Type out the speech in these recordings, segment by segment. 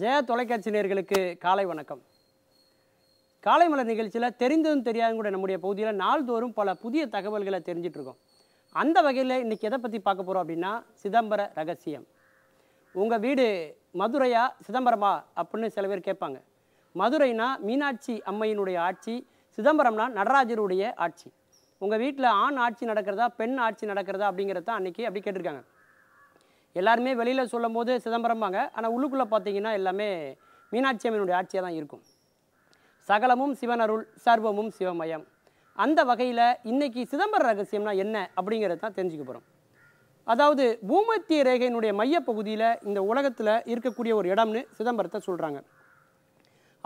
ஜெயா தொலைக்காட்சி நேர்களுக்கு காலை வணக்கம் காலை மலர் நிகழ்ச்சியில் தெரிந்ததும் தெரியாதும் கூட நம்முடைய பகுதியில் நாள்தோறும் பல புதிய தகவல்களை தெரிஞ்சிட்ருக்கோம் அந்த வகையில் இன்றைக்கி எதை பற்றி பார்க்க போகிறோம் அப்படின்னா சிதம்பர ரகசியம் உங்கள் வீடு மதுரையா சிதம்பரமா அப்படின்னு சில பேர் கேட்பாங்க மதுரைனா மீனாட்சி அம்மையினுடைய ஆட்சி சிதம்பரம்னா நடராஜருடைய ஆட்சி உங்கள் வீட்டில் ஆண் ஆட்சி நடக்கிறதா பெண் ஆட்சி நடக்கிறதா அப்படிங்கிறத அன்றைக்கி அப்படி கேட்டிருக்காங்க எல்லாருமே வெளியில் சொல்லும் போது சிதம்பரம்பாங்க ஆனால் உள்ளுக்குள்ளே பார்த்தீங்கன்னா எல்லாமே மீனாட்சி அம்மனுடைய ஆட்சியாக தான் இருக்கும் சகலமும் சிவனருள் சர்வமும் சிவமயம் அந்த வகையில் இன்றைக்கி சிதம்பர ரகசியம்னா என்ன அப்படிங்கிறது தான் தெரிஞ்சுக்க போகிறோம் அதாவது பூமத்திய ரேகையினுடைய மையப்பகுதியில் இந்த உலகத்தில் இருக்கக்கூடிய ஒரு இடம்னு சிதம்பரத்தை சொல்கிறாங்க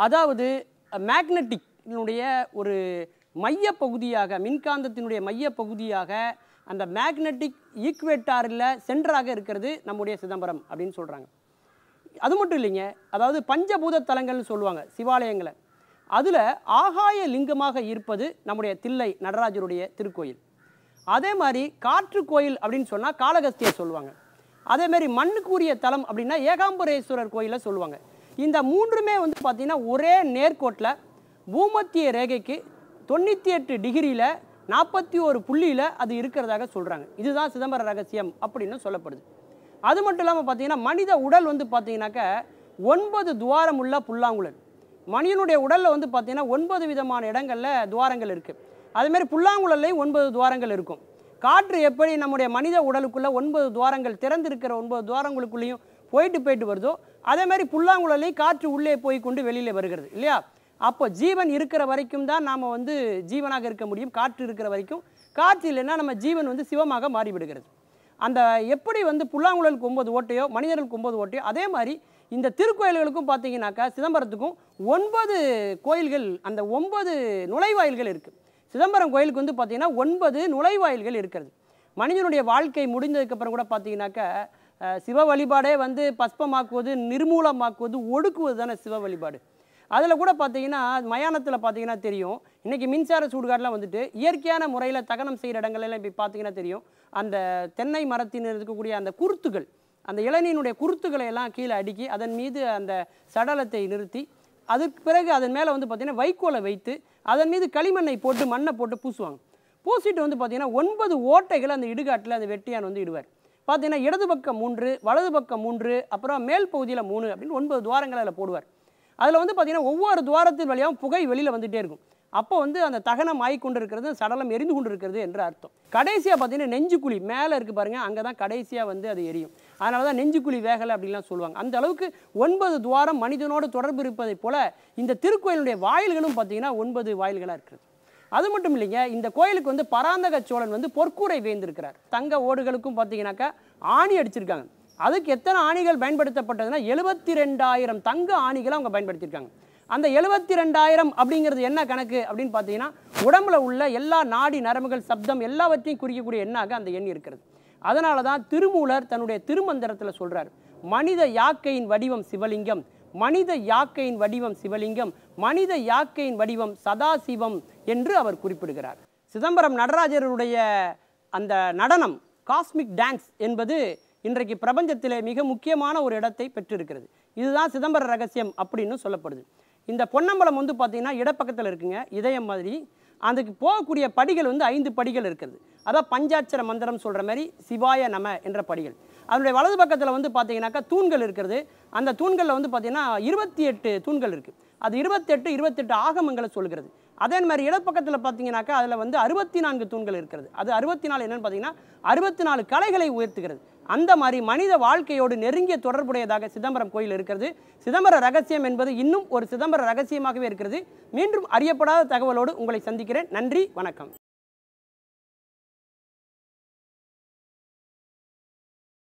அதாவது மேக்னட்டிக்னுடைய ஒரு மையப்பகுதியாக மின்காந்தத்தினுடைய மையப்பகுதியாக அந்த மேக்னெட்டிக் ஈக்குவேட்டாரில் சென்டராக இருக்கிறது நம்முடைய சிதம்பரம் அப்படின்னு சொல்கிறாங்க அது மட்டும் இல்லைங்க அதாவது பஞ்சபூத தலங்கள்னு சொல்லுவாங்க சிவாலயங்களை அதில் ஆகாய லிங்கமாக இருப்பது நம்முடைய தில்லை நடராஜருடைய திருக்கோயில் அதே மாதிரி காற்று கோயில் அப்படின்னு சொன்னால் காலகஸ்தியை சொல்லுவாங்க அதேமாரி மண்ணுக்குரிய தலம் அப்படின்னா ஏகாம்பரேஸ்வரர் கோயிலில் சொல்லுவாங்க இந்த மூன்றுமே வந்து பார்த்திங்கன்னா ஒரே நேர்கோட்டில் பூமத்திய ரேகைக்கு தொண்ணூற்றி எட்டு டிகிரியில் நாற்பத்தி ஒரு புள்ளியில் அது இருக்கிறதாக சொல்கிறாங்க இதுதான் சிதம்பர ரகசியம் அப்படின்னு சொல்லப்படுது அது மட்டும் இல்லாமல் பார்த்தீங்கன்னா மனித உடல் வந்து பார்த்தீங்கன்னாக்க ஒன்பது துவாரம் உள்ள புல்லாங்குழல் மனிதனுடைய உடலில் வந்து பார்த்தீங்கன்னா ஒன்பது விதமான இடங்களில் துவாரங்கள் இருக்குது அதுமாரி புல்லாங்குழல்லையும் ஒன்பது துவாரங்கள் இருக்கும் காற்று எப்படி நம்முடைய மனித உடலுக்குள்ளே ஒன்பது துவாரங்கள் திறந்திருக்கிற ஒன்பது துவாரங்களுக்குள்ளேயும் போயிட்டு போயிட்டு வருதோ மாதிரி புல்லாங்குழலையும் காற்று உள்ளே போய் கொண்டு வெளியில் வருகிறது இல்லையா அப்போ ஜீவன் இருக்கிற வரைக்கும் தான் நாம் வந்து ஜீவனாக இருக்க முடியும் காற்று இருக்கிற வரைக்கும் காற்று இல்லைன்னா நம்ம ஜீவன் வந்து சிவமாக மாறிவிடுகிறது அந்த எப்படி வந்து புல்லாங்குழலுக்கு ஒம்பது ஓட்டையோ மனிதர்களுக்கு ஒம்பது ஓட்டையோ அதே மாதிரி இந்த திருக்கோயில்களுக்கும் பார்த்தீங்கன்னாக்கா சிதம்பரத்துக்கும் ஒன்பது கோயில்கள் அந்த ஒன்பது நுழைவாயில்கள் இருக்குது சிதம்பரம் கோயிலுக்கு வந்து பார்த்திங்கன்னா ஒன்பது நுழைவாயில்கள் இருக்கிறது மனிதனுடைய வாழ்க்கை முடிந்ததுக்கப்புறம் கூட பார்த்தீங்கன்னாக்கா சிவ வழிபாடே வந்து பஸ்பமாக்குவது நிர்மூலமாக்குவது ஒடுக்குவது தானே சிவ வழிபாடு அதில் கூட பார்த்தீங்கன்னா மயானத்தில் பார்த்தீங்கன்னா தெரியும் இன்றைக்கி மின்சார சூடுகாடெலாம் வந்துட்டு இயற்கையான முறையில் தகனம் செய்கிற இடங்கள்லாம் இப்போ பார்த்தீங்கன்னா தெரியும் அந்த தென்னை மரத்தின் இருக்கக்கூடிய அந்த குருத்துகள் அந்த இளநீனுடைய குருத்துக்களை எல்லாம் கீழே அடுக்கி அதன் மீது அந்த சடலத்தை நிறுத்தி அதுக்கு பிறகு அதன் மேலே வந்து பார்த்திங்கன்னா வைக்கோலை வைத்து அதன் மீது களிமண்ணை போட்டு மண்ணை போட்டு பூசுவாங்க பூசிட்டு வந்து பார்த்திங்கன்னா ஒன்பது ஓட்டைகளை அந்த இடுகாட்டில் அந்த வெட்டியான் வந்து இடுவார் பார்த்தீங்கன்னா இடது பக்கம் மூன்று வலது பக்கம் மூன்று அப்புறம் மேல் பகுதியில் மூணு அப்படின்னு ஒன்பது துவாரங்களை அதில் போடுவார் அதில் வந்து பார்த்தீங்கன்னா ஒவ்வொரு துவாரத்தின் வழியாகவும் புகை வெளியில் வந்துகிட்டே இருக்கும் அப்போ வந்து அந்த தகனம் ஆகி கொண்டு இருக்கிறது சடலம் எரிந்து கொண்டு இருக்கிறது என்று அர்த்தம் கடைசியாக பார்த்தீங்கன்னா நெஞ்சுக்குழி மேலே இருக்குது பாருங்கள் அங்கே தான் கடைசியாக வந்து அது எரியும் அதனால தான் நெஞ்சுக்குழி வேகலை அப்படின்லாம் சொல்லுவாங்க அந்த அளவுக்கு ஒன்பது துவாரம் மனிதனோடு தொடர்பு இருப்பதை போல் இந்த திருக்கோயிலுடைய வாயில்களும் பார்த்தீங்கன்னா ஒன்பது வாயில்களாக இருக்கிறது அது மட்டும் இல்லைங்க இந்த கோயிலுக்கு வந்து பராந்தக சோழன் வந்து பொற்கூரை வேந்திருக்கிறார் தங்க ஓடுகளுக்கும் பார்த்தீங்கன்னாக்கா ஆணி அடிச்சிருக்காங்க அதுக்கு எத்தனை ஆணிகள் பயன்படுத்தப்பட்டதுன்னா எழுபத்தி ரெண்டாயிரம் தங்க ஆணிகளை அவங்க பயன்படுத்தியிருக்காங்க அந்த எழுபத்தி ரெண்டாயிரம் அப்படிங்கிறது என்ன கணக்கு அப்படின்னு பார்த்தீங்கன்னா உடம்புல உள்ள எல்லா நாடி நரம்புகள் சப்தம் எல்லாவற்றையும் குறிக்கக்கூடிய எண்ணாக அந்த எண் இருக்கிறது அதனால தான் திருமூலர் தன்னுடைய திருமந்திரத்தில் சொல்கிறார் மனித யாக்கையின் வடிவம் சிவலிங்கம் மனித யாக்கையின் வடிவம் சிவலிங்கம் மனித யாக்கையின் வடிவம் சதாசிவம் என்று அவர் குறிப்பிடுகிறார் சிதம்பரம் நடராஜருடைய அந்த நடனம் காஸ்மிக் டான்ஸ் என்பது இன்றைக்கு பிரபஞ்சத்திலே மிக முக்கியமான ஒரு இடத்தை பெற்றிருக்கிறது இதுதான் சிதம்பர ரகசியம் அப்படின்னு சொல்லப்படுது இந்த பொன்னம்பலம் வந்து பார்த்திங்கன்னா இடப்பக்கத்தில் இருக்குங்க இதயம் மாதிரி அதுக்கு போகக்கூடிய படிகள் வந்து ஐந்து படிகள் இருக்கிறது அதான் பஞ்சாட்சர மந்திரம் சொல்கிற மாதிரி சிவாய நம என்ற படிகள் அதனுடைய வலது பக்கத்தில் வந்து பார்த்தீங்கன்னாக்கா தூண்கள் இருக்கிறது அந்த தூண்களில் வந்து பார்த்திங்கன்னா இருபத்தி எட்டு தூண்கள் இருக்குது அது இருபத்தெட்டு இருபத்தெட்டு ஆகமங்களை சொல்கிறது அதே மாதிரி இடப்பக்கத்தில் பார்த்தீங்கன்னாக்கா அதில் வந்து அறுபத்தி நான்கு தூண்கள் இருக்கிறது அது அறுபத்தி நாலு என்னென்னு பார்த்தீங்கன்னா அறுபத்தி நாலு கலைகளை உயர்த்துகிறது அந்த மாதிரி மனித வாழ்க்கையோடு நெருங்கிய தொடர்புடையதாக சிதம்பரம் கோயில் இருக்கிறது சிதம்பர ரகசியம் என்பது இன்னும் ஒரு சிதம்பர ரகசியமாகவே இருக்கிறது மீண்டும் அறியப்படாத தகவலோடு உங்களை சந்திக்கிறேன் நன்றி வணக்கம்